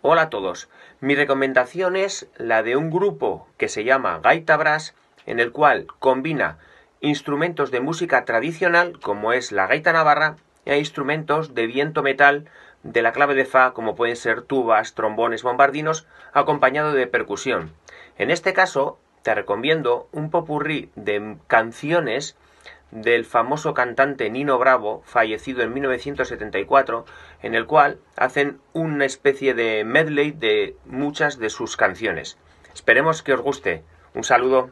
Hola a todos. Mi recomendación es la de un grupo que se llama Gaita Brass, en el cual combina instrumentos de música tradicional, como es la gaita navarra, e instrumentos de viento metal de la clave de fa, como pueden ser tubas, trombones, bombardinos, acompañado de percusión. En este caso, te recomiendo un popurrí de canciones del famoso cantante Nino Bravo, fallecido en 1974, en el cual hacen una especie de medley de muchas de sus canciones. Esperemos que os guste. Un saludo.